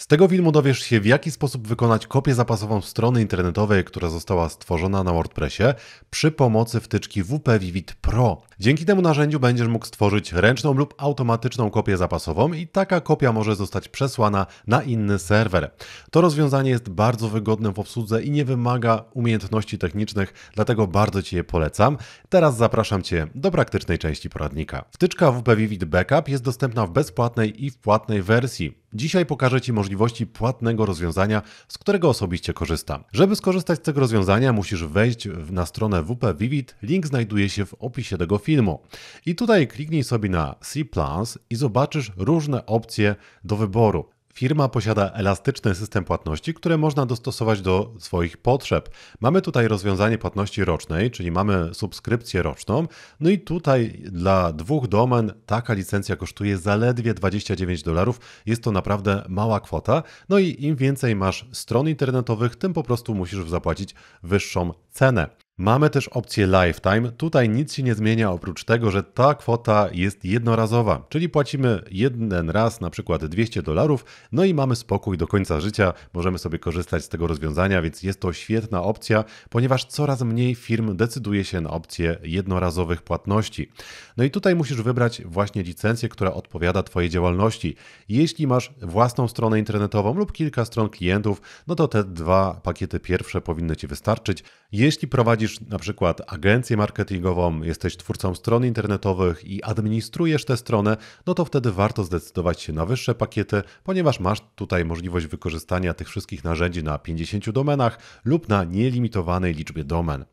Z tego filmu dowiesz się, w jaki sposób wykonać kopię zapasową strony internetowej, która została stworzona na WordPressie przy pomocy wtyczki WP Vivid Pro. Dzięki temu narzędziu będziesz mógł stworzyć ręczną lub automatyczną kopię zapasową i taka kopia może zostać przesłana na inny serwer. To rozwiązanie jest bardzo wygodne w obsłudze i nie wymaga umiejętności technicznych, dlatego bardzo Ci je polecam. Teraz zapraszam Cię do praktycznej części poradnika. Wtyczka WP Vivid Backup jest dostępna w bezpłatnej i w płatnej wersji. Dzisiaj pokażę Ci możliwości płatnego rozwiązania, z którego osobiście korzystam. Żeby skorzystać z tego rozwiązania, musisz wejść na stronę WP Vivid. Link znajduje się w opisie tego filmu. I tutaj kliknij sobie na C Plans i zobaczysz różne opcje do wyboru. Firma posiada elastyczny system płatności, które można dostosować do swoich potrzeb. Mamy tutaj rozwiązanie płatności rocznej, czyli mamy subskrypcję roczną. No i tutaj dla dwóch domen taka licencja kosztuje zaledwie 29 dolarów. Jest to naprawdę mała kwota. No i im więcej masz stron internetowych, tym po prostu musisz zapłacić wyższą cenę. Mamy też opcję Lifetime. Tutaj nic się nie zmienia oprócz tego, że ta kwota jest jednorazowa, czyli płacimy jeden raz na przykład 200 dolarów, no i mamy spokój do końca życia. Możemy sobie korzystać z tego rozwiązania, więc jest to świetna opcja, ponieważ coraz mniej firm decyduje się na opcję jednorazowych płatności. No i tutaj musisz wybrać właśnie licencję, która odpowiada Twojej działalności. Jeśli masz własną stronę internetową lub kilka stron klientów, no to te dwa pakiety pierwsze powinny Ci wystarczyć. Jeśli prowadzisz prowadzisz na przykład agencję marketingową, jesteś twórcą stron internetowych i administrujesz tę stronę, no to wtedy warto zdecydować się na wyższe pakiety, ponieważ masz tutaj możliwość wykorzystania tych wszystkich narzędzi na 50 domenach lub na nielimitowanej liczbie domen.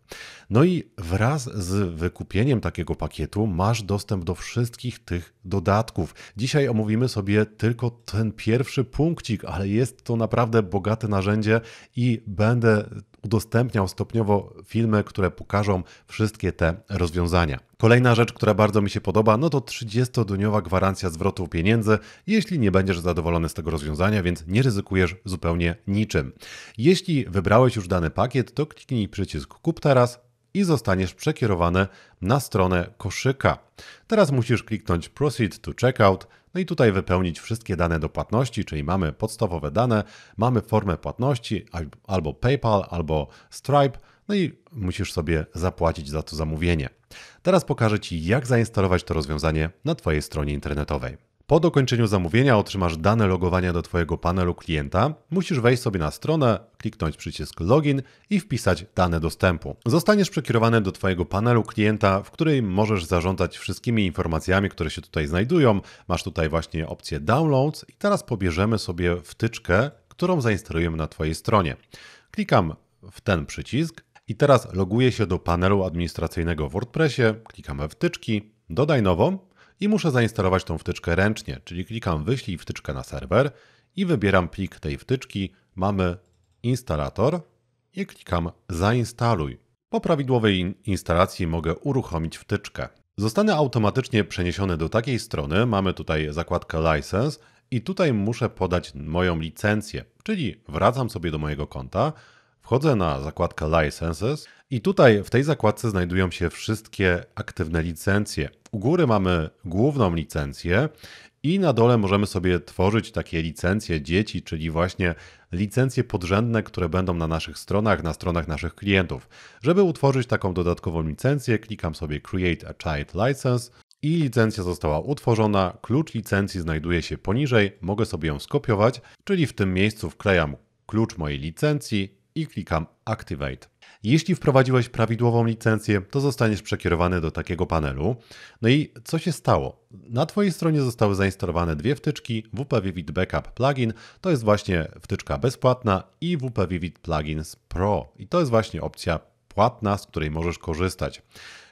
No i wraz z wykupieniem takiego pakietu masz dostęp do wszystkich tych dodatków. Dzisiaj omówimy sobie tylko ten pierwszy punkcik, ale jest to naprawdę bogate narzędzie i będę udostępniał stopniowo filmy, które pokażą wszystkie te rozwiązania. Kolejna rzecz, która bardzo mi się podoba, no to 30-dniowa gwarancja zwrotu pieniędzy, jeśli nie będziesz zadowolony z tego rozwiązania, więc nie ryzykujesz zupełnie niczym. Jeśli wybrałeś już dany pakiet, to kliknij przycisk Kup teraz i zostaniesz przekierowany na stronę koszyka. Teraz musisz kliknąć Proceed to Checkout, no i tutaj wypełnić wszystkie dane do płatności, czyli mamy podstawowe dane, mamy formę płatności albo PayPal, albo Stripe, no i musisz sobie zapłacić za to zamówienie. Teraz pokażę Ci, jak zainstalować to rozwiązanie na Twojej stronie internetowej. Po dokończeniu zamówienia otrzymasz dane logowania do Twojego panelu klienta. Musisz wejść sobie na stronę, kliknąć przycisk Login i wpisać dane dostępu. Zostaniesz przekierowany do Twojego panelu klienta, w którym możesz zarządzać wszystkimi informacjami, które się tutaj znajdują. Masz tutaj właśnie opcję Downloads i teraz pobierzemy sobie wtyczkę, którą zainstalujemy na Twojej stronie. Klikam w ten przycisk i teraz loguję się do panelu administracyjnego w WordPressie, klikam we wtyczki, dodaj nową i muszę zainstalować tą wtyczkę ręcznie, czyli klikam wyślij wtyczkę na serwer i wybieram plik tej wtyczki, mamy instalator i klikam zainstaluj. Po prawidłowej instalacji mogę uruchomić wtyczkę. Zostanę automatycznie przeniesiony do takiej strony, mamy tutaj zakładkę license i tutaj muszę podać moją licencję, czyli wracam sobie do mojego konta, Wchodzę na zakładkę Licenses i tutaj w tej zakładce znajdują się wszystkie aktywne licencje. U góry mamy główną licencję i na dole możemy sobie tworzyć takie licencje dzieci, czyli właśnie licencje podrzędne, które będą na naszych stronach, na stronach naszych klientów. Żeby utworzyć taką dodatkową licencję, klikam sobie Create a Child License i licencja została utworzona. Klucz licencji znajduje się poniżej, mogę sobie ją skopiować, czyli w tym miejscu wklejam klucz mojej licencji i klikam Activate. Jeśli wprowadziłeś prawidłową licencję, to zostaniesz przekierowany do takiego panelu. No i co się stało? Na Twojej stronie zostały zainstalowane dwie wtyczki WP Vivid Backup Plugin, to jest właśnie wtyczka bezpłatna i WP Vivid Plugins Pro i to jest właśnie opcja płatna, z której możesz korzystać.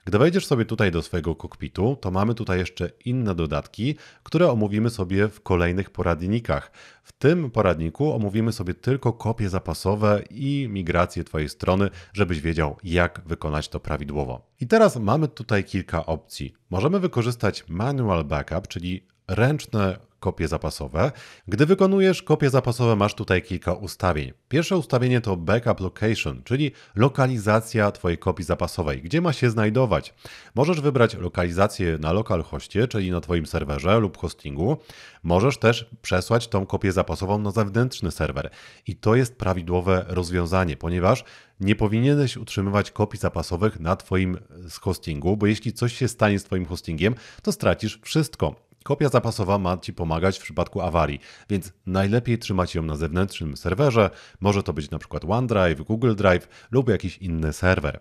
Gdy wejdziesz sobie tutaj do swojego kokpitu, to mamy tutaj jeszcze inne dodatki, które omówimy sobie w kolejnych poradnikach. W tym poradniku omówimy sobie tylko kopie zapasowe i migrację Twojej strony, żebyś wiedział, jak wykonać to prawidłowo. I teraz mamy tutaj kilka opcji. Możemy wykorzystać manual backup, czyli ręczne kopie zapasowe. Gdy wykonujesz kopie zapasowe, masz tutaj kilka ustawień. Pierwsze ustawienie to backup location, czyli lokalizacja Twojej kopii zapasowej, gdzie ma się znajdować. Możesz wybrać lokalizację na localhostie, czyli na Twoim serwerze lub hostingu. Możesz też przesłać tą kopię zapasową na zewnętrzny serwer. I to jest prawidłowe rozwiązanie, ponieważ nie powinieneś utrzymywać kopii zapasowych na Twoim hostingu, bo jeśli coś się stanie z Twoim hostingiem, to stracisz wszystko. Kopia zapasowa ma Ci pomagać w przypadku awarii, więc najlepiej trzymać ją na zewnętrznym serwerze. Może to być na przykład OneDrive, Google Drive lub jakiś inny serwer.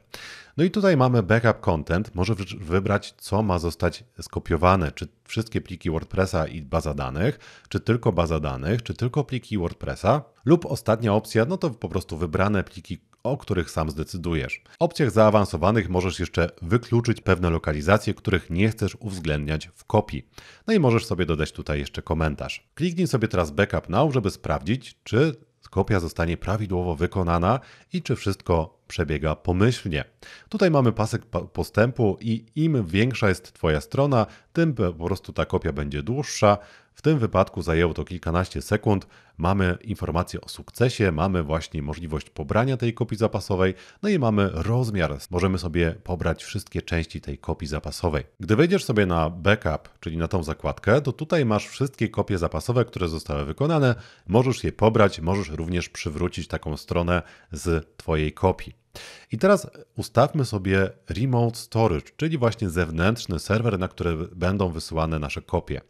No i tutaj mamy backup content. Możesz wybrać, co ma zostać skopiowane, czy wszystkie pliki WordPressa i baza danych, czy tylko baza danych, czy tylko pliki WordPressa, lub ostatnia opcja, no to po prostu wybrane pliki, o których sam zdecydujesz. W opcjach zaawansowanych możesz jeszcze wykluczyć pewne lokalizacje, których nie chcesz uwzględniać w kopii. No i możesz sobie dodać tutaj jeszcze komentarz. Kliknij sobie teraz Backup Now, żeby sprawdzić, czy kopia zostanie prawidłowo wykonana i czy wszystko przebiega pomyślnie. Tutaj mamy pasek postępu i im większa jest Twoja strona, tym po prostu ta kopia będzie dłuższa, w tym wypadku zajęło to kilkanaście sekund. Mamy informację o sukcesie, mamy właśnie możliwość pobrania tej kopii zapasowej, no i mamy rozmiar. Możemy sobie pobrać wszystkie części tej kopii zapasowej. Gdy wejdziesz sobie na backup, czyli na tą zakładkę, to tutaj masz wszystkie kopie zapasowe, które zostały wykonane. Możesz je pobrać, możesz również przywrócić taką stronę z Twojej kopii. I teraz ustawmy sobie Remote Storage, czyli właśnie zewnętrzny serwer, na który będą wysyłane nasze kopie.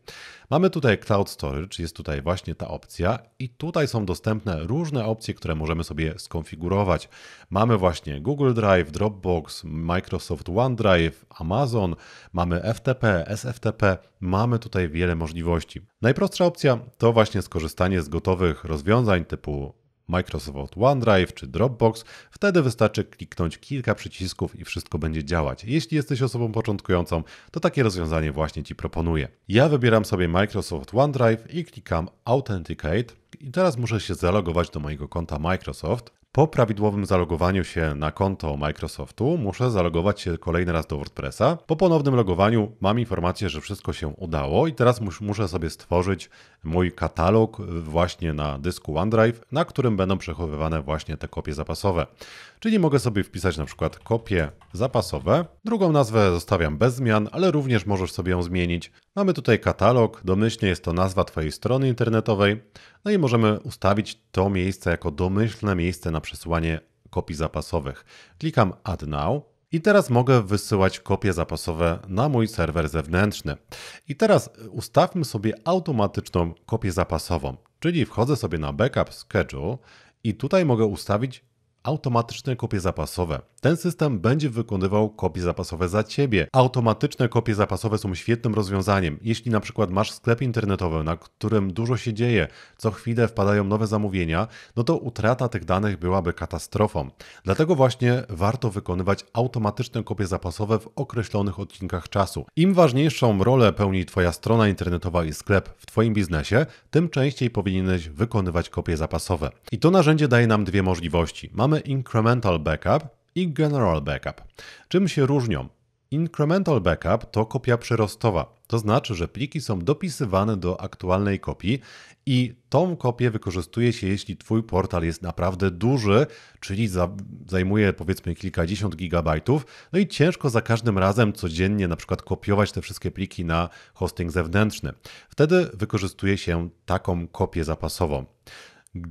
Mamy tutaj Cloud Storage, jest tutaj właśnie ta opcja i tutaj są dostępne różne opcje, które możemy sobie skonfigurować. Mamy właśnie Google Drive, Dropbox, Microsoft OneDrive, Amazon, mamy FTP, SFTP, mamy tutaj wiele możliwości. Najprostsza opcja to właśnie skorzystanie z gotowych rozwiązań typu Microsoft OneDrive czy Dropbox, wtedy wystarczy kliknąć kilka przycisków i wszystko będzie działać. Jeśli jesteś osobą początkującą, to takie rozwiązanie właśnie Ci proponuję. Ja wybieram sobie Microsoft OneDrive i klikam Authenticate i teraz muszę się zalogować do mojego konta Microsoft. Po prawidłowym zalogowaniu się na konto Microsoftu muszę zalogować się kolejny raz do WordPressa. Po ponownym logowaniu mam informację, że wszystko się udało i teraz mus muszę sobie stworzyć mój katalog właśnie na dysku OneDrive, na którym będą przechowywane właśnie te kopie zapasowe. Czyli mogę sobie wpisać na przykład kopie zapasowe. Drugą nazwę zostawiam bez zmian, ale również możesz sobie ją zmienić. Mamy tutaj katalog, domyślnie jest to nazwa Twojej strony internetowej, no i możemy ustawić to miejsce jako domyślne miejsce na przesyłanie kopii zapasowych. Klikam Add Now i teraz mogę wysyłać kopie zapasowe na mój serwer zewnętrzny. I teraz ustawmy sobie automatyczną kopię zapasową, czyli wchodzę sobie na Backup Schedule i tutaj mogę ustawić automatyczne kopie zapasowe. Ten system będzie wykonywał kopie zapasowe za Ciebie. Automatyczne kopie zapasowe są świetnym rozwiązaniem. Jeśli na przykład masz sklep internetowy, na którym dużo się dzieje, co chwilę wpadają nowe zamówienia, no to utrata tych danych byłaby katastrofą. Dlatego właśnie warto wykonywać automatyczne kopie zapasowe w określonych odcinkach czasu. Im ważniejszą rolę pełni Twoja strona internetowa i sklep w Twoim biznesie, tym częściej powinieneś wykonywać kopie zapasowe. I to narzędzie daje nam dwie możliwości. Mamy mamy incremental backup i general backup. Czym się różnią? Incremental backup to kopia przerostowa, to znaczy, że pliki są dopisywane do aktualnej kopii i tą kopię wykorzystuje się, jeśli Twój portal jest naprawdę duży, czyli za, zajmuje powiedzmy kilkadziesiąt gigabajtów, no i ciężko za każdym razem codziennie na przykład kopiować te wszystkie pliki na hosting zewnętrzny. Wtedy wykorzystuje się taką kopię zapasową.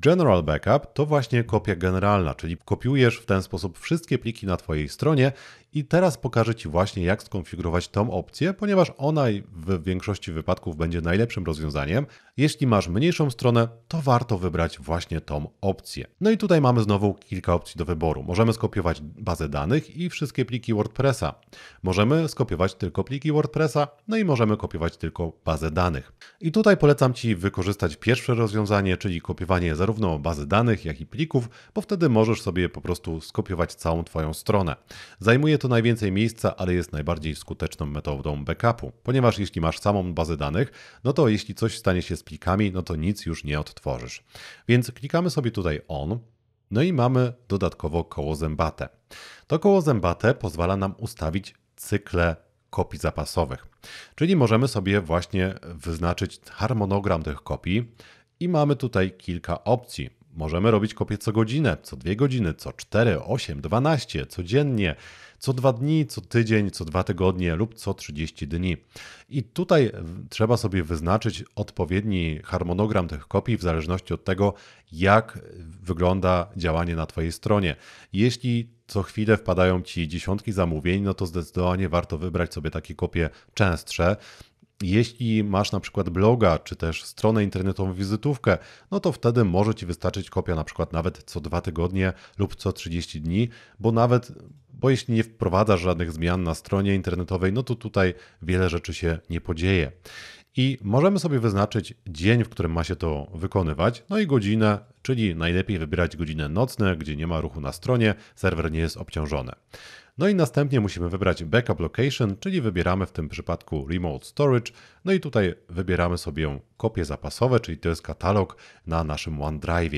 General Backup to właśnie kopia generalna, czyli kopiujesz w ten sposób wszystkie pliki na Twojej stronie i teraz pokażę Ci właśnie jak skonfigurować tą opcję, ponieważ ona w większości wypadków będzie najlepszym rozwiązaniem. Jeśli masz mniejszą stronę, to warto wybrać właśnie tą opcję. No i tutaj mamy znowu kilka opcji do wyboru. Możemy skopiować bazę danych i wszystkie pliki WordPressa. Możemy skopiować tylko pliki WordPressa, no i możemy kopiować tylko bazę danych. I tutaj polecam Ci wykorzystać pierwsze rozwiązanie, czyli kopiowanie zarówno bazy danych, jak i plików, bo wtedy możesz sobie po prostu skopiować całą Twoją stronę. Zajmuje to najwięcej miejsca, ale jest najbardziej skuteczną metodą backupu, ponieważ jeśli masz samą bazę danych, no to jeśli coś stanie się z plikami, no to nic już nie odtworzysz. Więc klikamy sobie tutaj on, no i mamy dodatkowo koło zębate. To koło zębate pozwala nam ustawić cykle kopii zapasowych. Czyli możemy sobie właśnie wyznaczyć harmonogram tych kopii i mamy tutaj kilka opcji. Możemy robić kopie co godzinę, co dwie godziny, co 4, 8, 12, codziennie co dwa dni, co tydzień, co dwa tygodnie lub co 30 dni. I tutaj trzeba sobie wyznaczyć odpowiedni harmonogram tych kopii w zależności od tego, jak wygląda działanie na Twojej stronie. Jeśli co chwilę wpadają Ci dziesiątki zamówień, no to zdecydowanie warto wybrać sobie takie kopie częstsze. Jeśli masz na przykład bloga, czy też stronę internetową, wizytówkę, no to wtedy może Ci wystarczyć kopia na przykład nawet co dwa tygodnie lub co 30 dni, bo nawet bo jeśli nie wprowadzasz żadnych zmian na stronie internetowej, no to tutaj wiele rzeczy się nie podzieje. I możemy sobie wyznaczyć dzień, w którym ma się to wykonywać, no i godzinę, czyli najlepiej wybierać godzinę nocną, gdzie nie ma ruchu na stronie, serwer nie jest obciążony. No i następnie musimy wybrać backup location, czyli wybieramy w tym przypadku remote storage. No i tutaj wybieramy sobie kopie zapasowe, czyli to jest katalog na naszym OneDrive.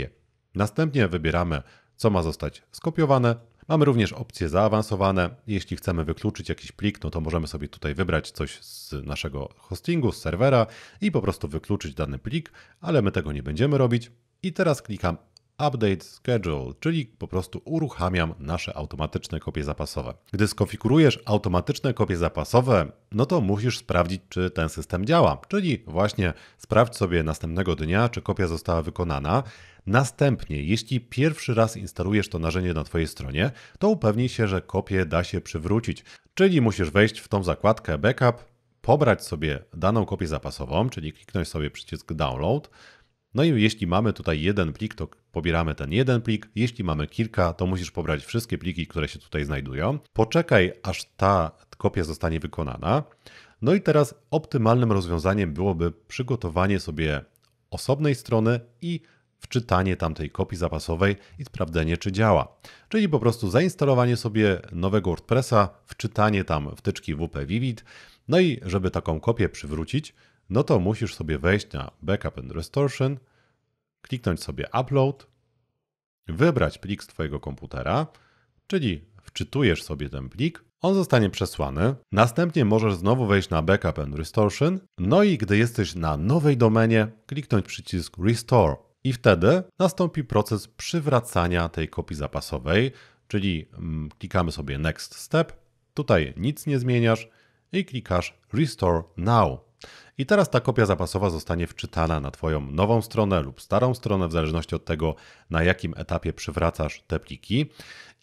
Następnie wybieramy, co ma zostać skopiowane. Mamy również opcje zaawansowane. Jeśli chcemy wykluczyć jakiś plik, no to możemy sobie tutaj wybrać coś z naszego hostingu, z serwera i po prostu wykluczyć dany plik, ale my tego nie będziemy robić. I teraz klikam Update Schedule, czyli po prostu uruchamiam nasze automatyczne kopie zapasowe. Gdy skonfigurujesz automatyczne kopie zapasowe, no to musisz sprawdzić, czy ten system działa. Czyli właśnie sprawdź sobie następnego dnia, czy kopia została wykonana. Następnie, jeśli pierwszy raz instalujesz to narzędzie na Twojej stronie, to upewnij się, że kopię da się przywrócić. Czyli musisz wejść w tą zakładkę Backup, pobrać sobie daną kopię zapasową, czyli kliknąć sobie przycisk Download, no i jeśli mamy tutaj jeden plik, to pobieramy ten jeden plik. Jeśli mamy kilka, to musisz pobrać wszystkie pliki, które się tutaj znajdują. Poczekaj, aż ta kopia zostanie wykonana. No i teraz optymalnym rozwiązaniem byłoby przygotowanie sobie osobnej strony i wczytanie tamtej kopii zapasowej i sprawdzenie, czy działa. Czyli po prostu zainstalowanie sobie nowego WordPressa, wczytanie tam wtyczki WP Vivid, no i żeby taką kopię przywrócić, no to musisz sobie wejść na Backup and Restoration, kliknąć sobie Upload, wybrać plik z Twojego komputera, czyli wczytujesz sobie ten plik, on zostanie przesłany. Następnie możesz znowu wejść na Backup and Restoration, no i gdy jesteś na nowej domenie, kliknąć przycisk Restore i wtedy nastąpi proces przywracania tej kopii zapasowej, czyli mm, klikamy sobie Next Step, tutaj nic nie zmieniasz i klikasz Restore Now. I teraz ta kopia zapasowa zostanie wczytana na Twoją nową stronę lub starą stronę, w zależności od tego, na jakim etapie przywracasz te pliki.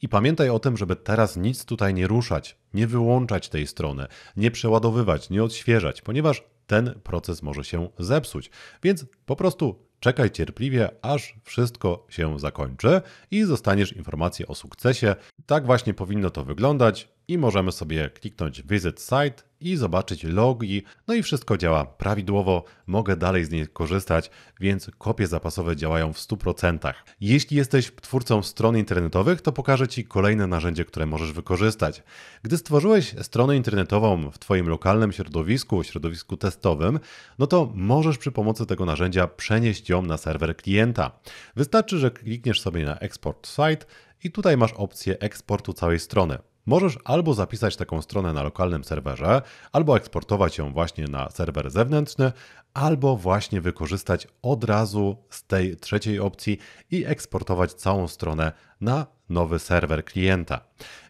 I pamiętaj o tym, żeby teraz nic tutaj nie ruszać, nie wyłączać tej strony, nie przeładowywać, nie odświeżać, ponieważ ten proces może się zepsuć. Więc po prostu czekaj cierpliwie, aż wszystko się zakończy i zostaniesz informację o sukcesie. Tak właśnie powinno to wyglądać i możemy sobie kliknąć Visit Site i zobaczyć logi. No i wszystko działa prawidłowo, mogę dalej z niej korzystać, więc kopie zapasowe działają w 100%. Jeśli jesteś twórcą stron internetowych, to pokażę Ci kolejne narzędzie, które możesz wykorzystać. Gdy stworzyłeś stronę internetową w Twoim lokalnym środowisku, środowisku testowym, no to możesz przy pomocy tego narzędzia przenieść ją na serwer klienta. Wystarczy, że klikniesz sobie na Export Site i tutaj masz opcję eksportu całej strony. Możesz albo zapisać taką stronę na lokalnym serwerze, albo eksportować ją właśnie na serwer zewnętrzny, albo właśnie wykorzystać od razu z tej trzeciej opcji i eksportować całą stronę na nowy serwer klienta.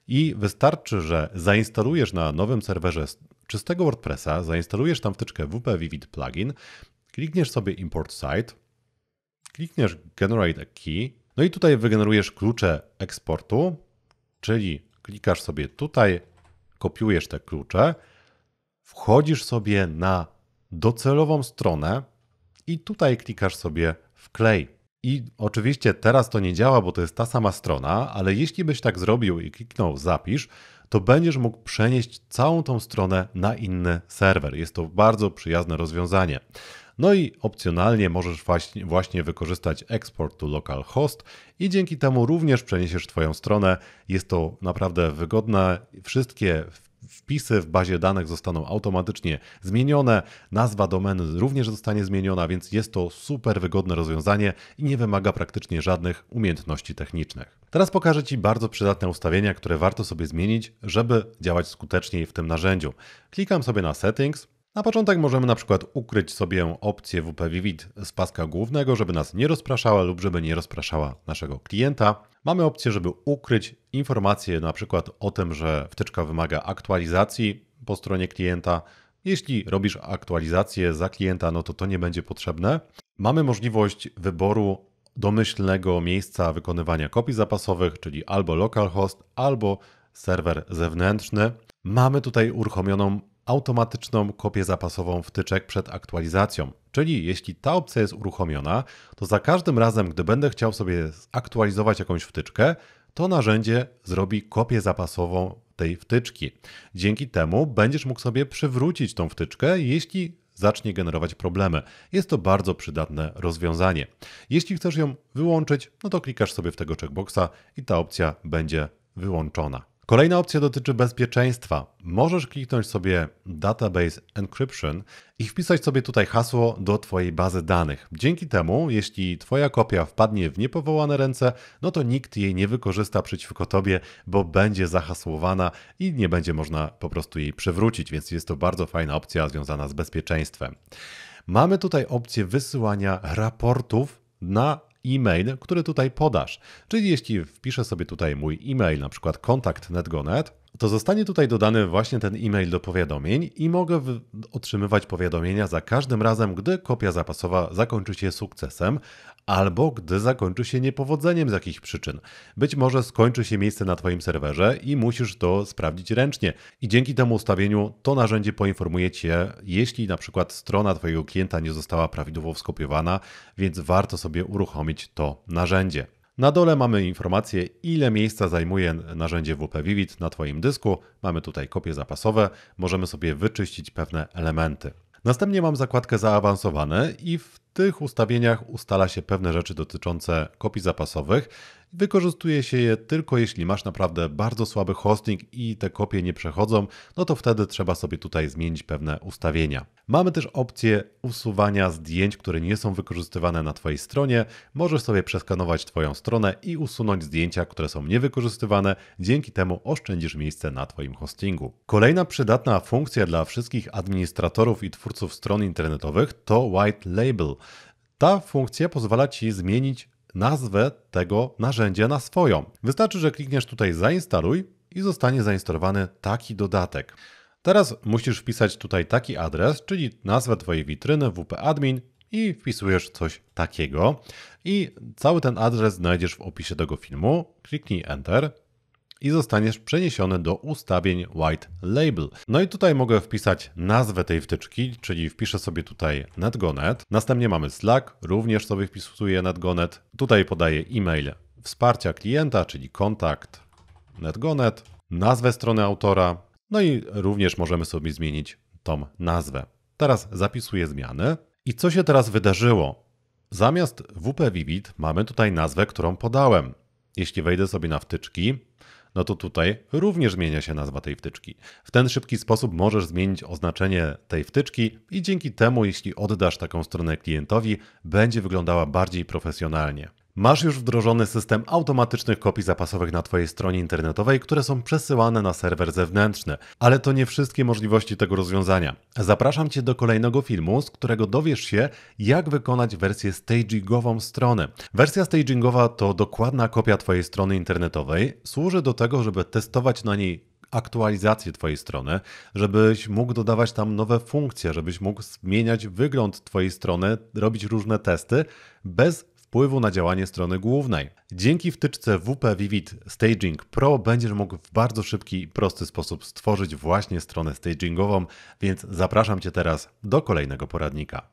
I wystarczy, że zainstalujesz na nowym serwerze czystego WordPressa, zainstalujesz tam wtyczkę WP Vivid Plugin, klikniesz sobie Import Site, klikniesz Generate a Key, no i tutaj wygenerujesz klucze eksportu, czyli Klikasz sobie tutaj, kopiujesz te klucze, wchodzisz sobie na docelową stronę i tutaj klikasz sobie wklej. I oczywiście teraz to nie działa, bo to jest ta sama strona, ale jeśli byś tak zrobił i kliknął zapisz, to będziesz mógł przenieść całą tą stronę na inny serwer. Jest to bardzo przyjazne rozwiązanie. No i opcjonalnie możesz właśnie wykorzystać Export to Local Host i dzięki temu również przeniesiesz Twoją stronę. Jest to naprawdę wygodne. Wszystkie wpisy w bazie danych zostaną automatycznie zmienione, nazwa domeny również zostanie zmieniona, więc jest to super wygodne rozwiązanie i nie wymaga praktycznie żadnych umiejętności technicznych. Teraz pokażę Ci bardzo przydatne ustawienia, które warto sobie zmienić, żeby działać skuteczniej w tym narzędziu. Klikam sobie na Settings, na początek możemy na przykład ukryć sobie opcję WP Vivid z paska głównego, żeby nas nie rozpraszała lub żeby nie rozpraszała naszego klienta. Mamy opcję, żeby ukryć informacje na przykład o tym, że wtyczka wymaga aktualizacji po stronie klienta. Jeśli robisz aktualizację za klienta, no to to nie będzie potrzebne. Mamy możliwość wyboru domyślnego miejsca wykonywania kopii zapasowych, czyli albo localhost, albo serwer zewnętrzny. Mamy tutaj uruchomioną automatyczną kopię zapasową wtyczek przed aktualizacją. Czyli jeśli ta opcja jest uruchomiona, to za każdym razem, gdy będę chciał sobie zaktualizować jakąś wtyczkę, to narzędzie zrobi kopię zapasową tej wtyczki. Dzięki temu będziesz mógł sobie przywrócić tą wtyczkę, jeśli zacznie generować problemy. Jest to bardzo przydatne rozwiązanie. Jeśli chcesz ją wyłączyć, no to klikasz sobie w tego checkboxa i ta opcja będzie wyłączona. Kolejna opcja dotyczy bezpieczeństwa. Możesz kliknąć sobie Database Encryption i wpisać sobie tutaj hasło do Twojej bazy danych. Dzięki temu, jeśli Twoja kopia wpadnie w niepowołane ręce, no to nikt jej nie wykorzysta przeciwko Tobie, bo będzie zahasłowana i nie będzie można po prostu jej przywrócić, więc jest to bardzo fajna opcja związana z bezpieczeństwem. Mamy tutaj opcję wysyłania raportów na e-mail, który tutaj podasz. Czyli jeśli wpiszę sobie tutaj mój e-mail, na przykład kontakt.net, to zostanie tutaj dodany właśnie ten e-mail do powiadomień i mogę otrzymywać powiadomienia za każdym razem, gdy kopia zapasowa zakończy się sukcesem albo gdy zakończy się niepowodzeniem z jakichś przyczyn. Być może skończy się miejsce na Twoim serwerze i musisz to sprawdzić ręcznie. I dzięki temu ustawieniu to narzędzie poinformuje Cię, jeśli na przykład strona Twojego klienta nie została prawidłowo skopiowana, więc warto sobie uruchomić to narzędzie. Na dole mamy informację, ile miejsca zajmuje narzędzie WP Vivid na Twoim dysku. Mamy tutaj kopie zapasowe, możemy sobie wyczyścić pewne elementy. Następnie mam zakładkę zaawansowane i w tych ustawieniach ustala się pewne rzeczy dotyczące kopii zapasowych. Wykorzystuje się je tylko jeśli masz naprawdę bardzo słaby hosting i te kopie nie przechodzą, no to wtedy trzeba sobie tutaj zmienić pewne ustawienia. Mamy też opcję usuwania zdjęć, które nie są wykorzystywane na Twojej stronie. Możesz sobie przeskanować Twoją stronę i usunąć zdjęcia, które są niewykorzystywane. Dzięki temu oszczędzisz miejsce na Twoim hostingu. Kolejna przydatna funkcja dla wszystkich administratorów i twórców stron internetowych to White Label. Ta funkcja pozwala Ci zmienić nazwę tego narzędzia na swoją. Wystarczy, że klikniesz tutaj zainstaluj i zostanie zainstalowany taki dodatek. Teraz musisz wpisać tutaj taki adres, czyli nazwę Twojej witryny wp-admin i wpisujesz coś takiego. I cały ten adres znajdziesz w opisie tego filmu. Kliknij Enter i zostaniesz przeniesiony do ustawień White Label. No i tutaj mogę wpisać nazwę tej wtyczki, czyli wpiszę sobie tutaj NetGoNet. Następnie mamy Slack, również sobie wpisuję NetGoNet. Tutaj podaję e-mail wsparcia klienta, czyli kontakt NetGoNet, nazwę strony autora, no i również możemy sobie zmienić tą nazwę. Teraz zapisuję zmiany. I co się teraz wydarzyło? Zamiast WP Vivid mamy tutaj nazwę, którą podałem. Jeśli wejdę sobie na wtyczki, no to tutaj również zmienia się nazwa tej wtyczki. W ten szybki sposób możesz zmienić oznaczenie tej wtyczki i dzięki temu, jeśli oddasz taką stronę klientowi, będzie wyglądała bardziej profesjonalnie. Masz już wdrożony system automatycznych kopii zapasowych na Twojej stronie internetowej, które są przesyłane na serwer zewnętrzny, ale to nie wszystkie możliwości tego rozwiązania. Zapraszam Cię do kolejnego filmu, z którego dowiesz się, jak wykonać wersję stagingową strony. Wersja stagingowa to dokładna kopia Twojej strony internetowej, służy do tego, żeby testować na niej aktualizację Twojej strony, żebyś mógł dodawać tam nowe funkcje, żebyś mógł zmieniać wygląd Twojej strony, robić różne testy bez wpływu na działanie strony głównej. Dzięki wtyczce WP Vivid Staging Pro będziesz mógł w bardzo szybki i prosty sposób stworzyć właśnie stronę stagingową, więc zapraszam Cię teraz do kolejnego poradnika.